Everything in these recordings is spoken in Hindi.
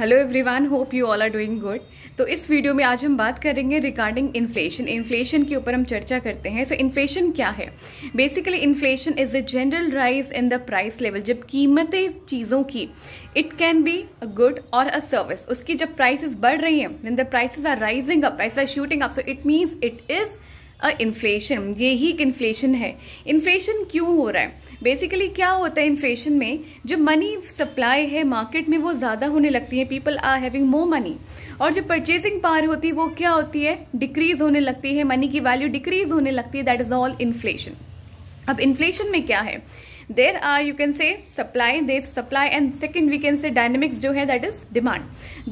hello everyone hope you all are doing good तो इस वीडियो में आज हम बात करेंगे रिगार्डिंग इन्फ्लेशन इन्फ्लेशन के ऊपर हम चर्चा करते हैं सो so, इन्फ्लेशन क्या है basically inflation is a general rise in the price level जब कीमतें चीज़ों की it can be a good और अ सर्विस उसकी जब प्राइसेस बढ़ रही हैं then the prices are rising up price are shooting up so it means it is inflation ये ही एक इन्फ्लेशन है इन्फ्लेशन क्यों हो रहा है बेसिकली क्या होता है इन्फ्लेशन में जो मनी सप्लाई है मार्केट में वो ज्यादा होने लगती है people are having more money और जो परचेजिंग पावर होती है वो क्या होती है डिक्रीज होने लगती है मनी की वैल्यू डिक्रीज होने लगती है दैट इज ऑल इन्फ्लेशन अब इन्फ्लेशन में क्या है there are you can say supply there supply and second we can say dynamics जो है दैट इज डिमांड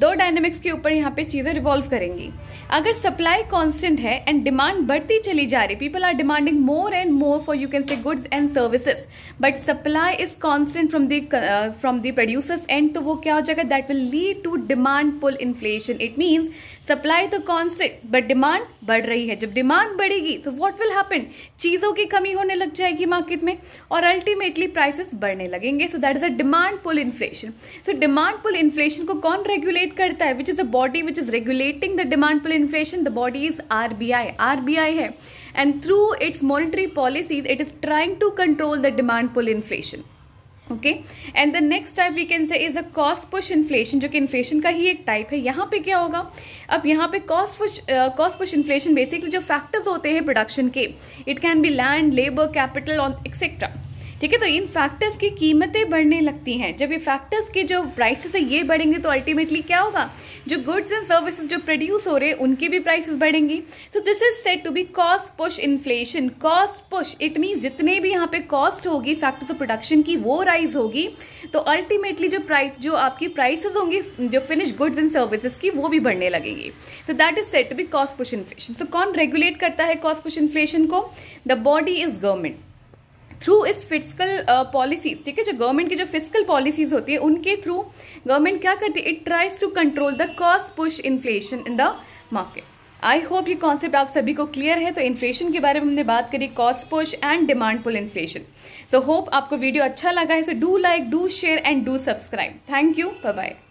दो डायनेमिक्स के ऊपर यहाँ पे चीजें रिवॉल्व करेंगी अगर सप्लाई कॉन्स्टेंट है एंड डिमांड बढ़ती चली जा रही people are demanding more and more for you can say goods and services but supply is constant from the from the producers and तो वो क्या हो जाएगा that will lead to demand pull inflation it means supply तो कौन से बट डिमांड बढ़ रही है जब डिमांड बढ़ेगी तो व्हाट विल हैपन चीज़ों की कमी होने लग जाएगी मार्केट में और अल्टीमेटली प्राइसेस बढ़ने लगेंगे so that is a demand pull inflation so demand pull inflation को कौन रेगुलेट करता है which is a body which is regulating the demand pull inflation the body is RBI RBI है and through its monetary policies it is trying to control the demand pull inflation okay and the next type we can say is a cost push inflation जो कि इन्फ्लेशन का ही एक टाइप है यहाँ पे क्या होगा अब यहाँ पे cost push cost push inflation basically जो फैक्टर्स होते हैं प्रोडक्शन के it can be land labour capital on etcetera ठीक है तो इन फैक्टर्स की कीमतें बढ़ने लगती हैं जब ये फैक्टर्स के जो प्राइसेस है ये बढ़ेंगे तो अल्टीमेटली क्या होगा जो गुड्स एंड सर्विसेज जो प्रोड्यूस हो रहे हैं उनकी भी प्राइसेस बढ़ेंगी तो this is set to be cost push inflation cost push it means जितने भी यहाँ पे कॉस्ट होगी फैक्टर्स ऑफ प्रोडक्शन की वो राइज होगी तो अल्टीमेटली जो प्राइस जो आपकी प्राइसेज होंगी जो फिनिश गुड्स एंड सर्विसेज की वो भी बढ़ने लगेगी तो that is set to be cost push inflation so कौन रेगुलेट करता है कॉस्ट पुश इन्फ्लेशन को the body is government through इस फिजिकल पॉलिसीज ठीक है जो गवर्नमेंट की जो फिजिकल पॉलिसीज होती है उनके थ्रू गवर्नमेंट क्या करती है it tries to control the cost push inflation in the market I hope ये कॉन्सेप्ट आप सभी को क्लियर है तो इन्फ्लेशन के बारे में हमने बात करी cost push and demand pull inflation so hope आपको वीडियो अच्छा लगा है so do like do share and do subscribe thank you bye bye